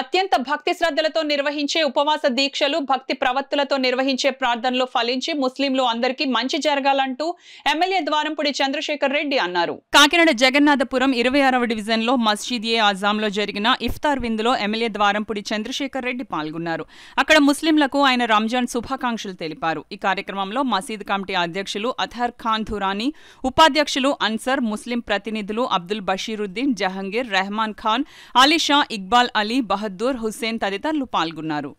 అత్యంత భక్తి శ్రద్ధలతో నిర్వహించే ఉపవాస దీక్షలు భక్తి ప్రవర్తులతో నిర్వహించే ప్రార్థనలు ఫలించి ముస్లింలు అందరికీ మంచి జరగాలంటూ ఎమ్మెల్యే ద్వారంపుడి చంద్రశేఖర్ రెడ్డి అన్నారు కాకినాడ జగన్నాథపురం ఇరవై ఆరవ డివిజన్ లో మస్జిద్ ఏ ఆజాంలో జరిగిన ఇఫ్తార్ విందులో ఎమ్మెల్యే ద్వారంపుడి చంద్రశేఖర్ రెడ్డి పాల్గొన్నారు అక్కడ ముస్లింలకు ఆయన రంజాన్ శుభాకాంక్షలు తెలిపారు ఈ కార్యక్రమంలో మసీద్ కమిటీ అధ్యక్షులు అథర్ ఖాన్ ధురానీ ఉపాధ్యక్షులు అన్సర్ ముస్లిం ప్రతినిధులు అబ్దుల్ బషీరుద్దీన్ జహంగీర్ రెహమాన్ ఖాన్ అలీషా ఇక్బాల్ అలీ బహద్ బహదూర్ హుస్సేన్ తదితరులు పాల్గొన్నారు